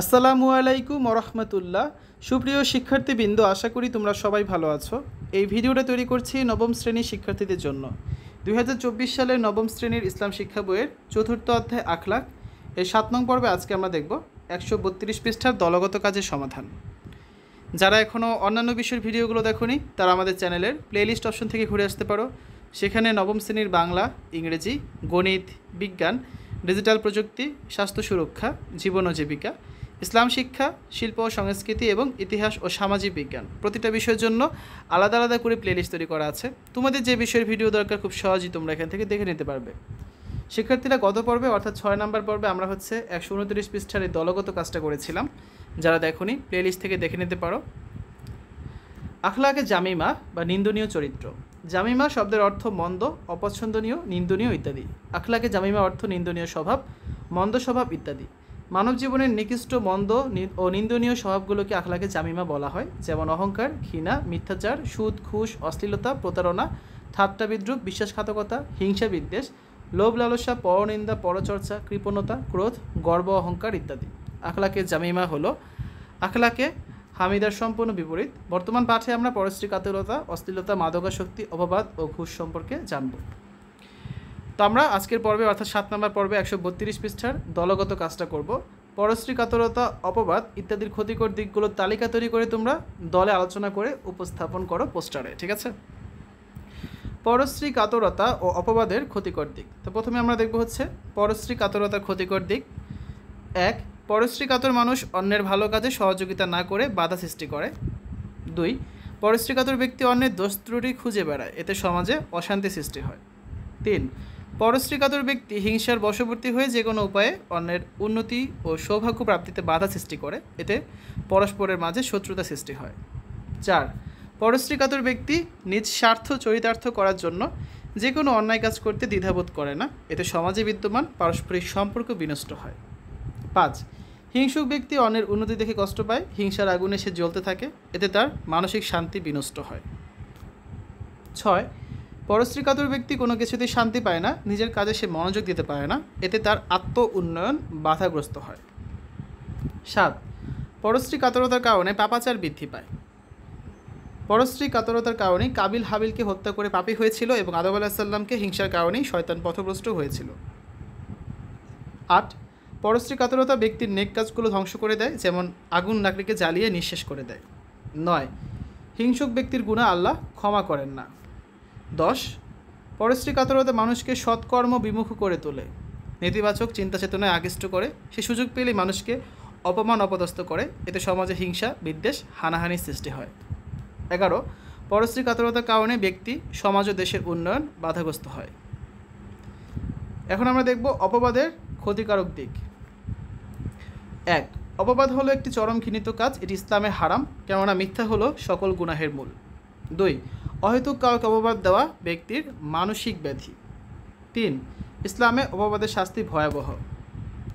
আসসালামু আলাইকুম রহমতুল্লাহ সুপ্রিয় শিক্ষার্থীবৃন্দ আশা করি তোমরা সবাই ভালো আছো এই ভিডিওটা তৈরি করছি নবম শ্রেণীর শিক্ষার্থীদের জন্য দুই সালের নবম শ্রেণীর ইসলাম শিক্ষা বইয়ের চতুর্থ অধ্যায় আখলাখ এর সাত নং পর্বে আজকে আমরা দেখব একশো বত্রিশ পৃষ্ঠার দলগত কাজের সমাধান যারা এখনও অন্যান্য বিষয়ের ভিডিওগুলো দেখোনি তারা আমাদের চ্যানেলের প্লেলিস্ট অপশন থেকে ঘুরে আসতে পারো সেখানে নবম শ্রেণীর বাংলা ইংরেজি গণিত বিজ্ঞান ডিজিটাল প্রযুক্তি স্বাস্থ্য সুরক্ষা জীবন ও জীবিকা ইসলাম শিক্ষা শিল্প ও সংস্কৃতি এবং ইতিহাস ও সামাজিক বিজ্ঞান প্রতিটা বিষয়ের জন্য আলাদা আলাদা করে প্লেলিস্ট তৈরি করা আছে তোমাদের যে বিষয়ের ভিডিও দরকার খুব সহজেই তোমরা এখান থেকে দেখে নিতে পারবে শিক্ষার্থীরা গত পর্বে অর্থাৎ ছয় নম্বর পর্বে আমরা হচ্ছে একশো উনত্রিশ পৃষ্ঠার এই দলগত কাজটা করেছিলাম যারা দেখনি প্লেলিস্ট থেকে দেখে নিতে পারো আখলাকে জামিমা বা নিন্দনীয় চরিত্র জামিমা শব্দের অর্থ মন্দ অপছন্দনীয় নিন্দনীয় ইত্যাদি আখলাকে জামিমা অর্থ নিন্দনীয় স্বভাব মন্দ স্বভাব ইত্যাদি মানব জীবনের নিকৃষ্ট মন্দ ও নিন্দনীয় স্বভাবগুলোকে আখলাকে জামিমা বলা হয় যেমন অহংকার ঘৃণা মিথ্যাচার সুদ খুশ অশ্লীলতা প্রতারণা ঠাট্টা বিদ্রুপ বিশ্বাসঘাতকতা হিংসা বিদ্বেষ লোভ লালসা পরনিন্দা পরচর্চা কৃপণতা ক্রোধ গর্ব অহংকার ইত্যাদি আখলাকে জামিমা হলো আখলাকে হামিদার সম্পূর্ণ বিপরীত বর্তমান পাঠে আমরা পরশ্রী কাতলতা অশ্লীলতা মাদকাশক্তি অপবাদ ও ঘুষ সম্পর্কে জানব তো আমরা আজকের পর্বে অর্থাৎ সাত নম্বর পর্বে একশো বত্রিশ পৃষ্ঠার দলগত কাজটা করব পরশ্রী কাতরতা অপবাদ ইত্যাদির ক্ষতিকর দিকগুলোর তালিকা তৈরি করে তোমরা দলে আলোচনা করে উপস্থাপন করো পোস্টারে ঠিক আছে পরশ্রী কাতরতা ও অপবাদের ক্ষতিকর দিক তো প্রথমে আমরা দেখব হচ্ছে পরশ্রী কাতরতার ক্ষতিকর দিক এক পরশ্রী কাতর মানুষ অন্যের ভালো কাজে সহযোগিতা না করে বাধা সৃষ্টি করে দুই পরশ্রী কাতর ব্যক্তি অন্যের দোষ ত্রুটি খুঁজে বেড়ায় এতে সমাজে অশান্তি সৃষ্টি হয় তিন পরশ্রীকাতর ব্যক্তি হিংসার বশবর্তী হয়ে যে কোনো উপায়ে অন্যের উন্নতি ও সৌভাগ্য প্রাপ্তিতে বাধা সৃষ্টি করে এতে পরস্পরের মাঝে শত্রুতা সৃষ্টি হয় চার পরশ্রীকাতর ব্যক্তি নিজ স্বার্থ চরিতার্থ করার জন্য যে কোনো অন্যায় কাজ করতে দ্বিধাবোধ করে না এতে সমাজে বিদ্যমান পারস্পরিক সম্পর্ক বিনষ্ট হয় পাঁচ হিংসুক ব্যক্তি অন্যের উন্নতি দেখে কষ্ট পায় হিংসার আগুনে সে জ্বলতে থাকে এতে তার মানসিক শান্তি বিনষ্ট হয় ছয় পরশ্রী কাতর ব্যক্তি কোনো কিছুতেই শান্তি পায় না নিজের কাজে সে মনোযোগ দিতে পারে না এতে তার আত্ম উন্নয়ন বাধাগ্রস্ত হয় সাত পরশ্রী কাতরতার কারণে পাপাচার বৃদ্ধি পায় পরশ্রী কাতরতার কারণে কাবিল হাবিলকে হত্যা করে পাপি হয়েছিল এবং আদব আলাহিসাল্লামকে হিংসার কারণেই শয়তান পথভ্রষ্ট হয়েছিল আট পরশ্রী কাতরতা ব্যক্তির নেক কাজগুলো ধ্বংস করে দেয় যেমন আগুন নাকড়িকে জ্বালিয়ে নিঃশেষ করে দেয় নয় হিংসুক ব্যক্তির গুণা আল্লাহ ক্ষমা করেন না দশ পরশ্রী কাতরতা মানুষকে সৎকর্ম বিমুখ করে তোলে নেতিবাচক চিন্তা চেতনায় আকৃষ্ট করে সে সুযোগ পেলেই মানুষকে অপমান অপদস্থ করে এতে সমাজে হিংসা বিদ্বেষ হানাহানির সৃষ্টি হয় এগারো পরশ্রী কাতরতার কারণে ব্যক্তি সমাজ ও দেশের উন্নয়ন বাধাগ্রস্ত হয় এখন আমরা দেখব অপবাদের ক্ষতিকারক দিক এক অপবাদ হলো একটি চরম ঘৃণিত কাজ এটি ইসলামে হারাম কেননা মিথ্যা হলো সকল গুনাহের মূল দুই অহেতুক কাউকে অপবাদ দেওয়া ব্যক্তির মানসিক ব্যাধি তিন ইসলামে অপবাদের শাস্তি ভয়াবহ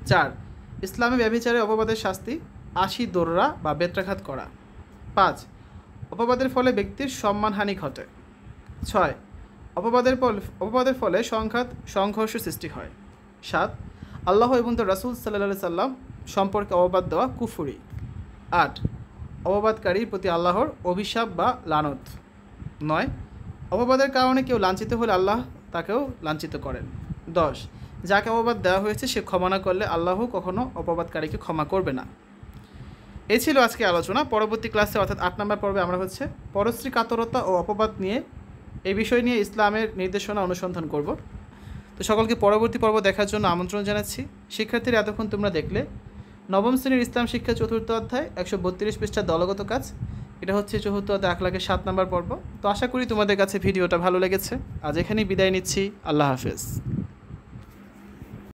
চার ইসলামে ব্যবচারে অপবাদের শাস্তি আশি দোররা বা বেত্রাঘাত করা পাঁচ অপবাদের ফলে ব্যক্তির সম্মানহানি ঘটে ছয় অপবাদের ফল অপবাদের ফলে সংঘাত সংঘর্ষ সৃষ্টি হয় সাত আল্লাহ এবং তো রাসুল সাল্লা সাল্লাম সম্পর্কে অপবাদ দেওয়া কুফুরি আট অপবাদকারীর প্রতি আল্লাহর অভিশাপ বা লানত নয় অপবাদের কারণে কেউ লাঞ্ছিত হলে আল্লাহ তাকেও লাঞ্ছিত করেন দশ যাকে অপবাদ দেওয়া হয়েছে সে ক্ষমা না করলে আল্লাহ কখনো অপবাদকারীকে ক্ষমা করবে না এ ছিল আজকে আলোচনা পরবর্তী ক্লাসে অর্থাৎ আট নম্বর পর্বে আমরা হচ্ছে পরশ্রী কাতরতা ও অপবাদ নিয়ে এই বিষয় নিয়ে ইসলামের নির্দেশনা অনুসন্ধান করব তো সকলকে পরবর্তী পর্ব দেখার জন্য আমন্ত্রণ জানাচ্ছি শিক্ষার্থীরা এতক্ষণ তোমরা দেখলে নবম শ্রেণীর ইসলাম শিক্ষা চতুর্থ অধ্যায় একশো বত্রিশ পৃষ্ঠার দলগত কাজ এটা হচ্ছে চৌহত্তর লাখের সাত নাম্বার পর্ব তো আশা করি তোমাদের কাছে ভিডিওটা ভালো লেগেছে আজ এখানেই বিদায় নিচ্ছি আল্লাহ হাফেজ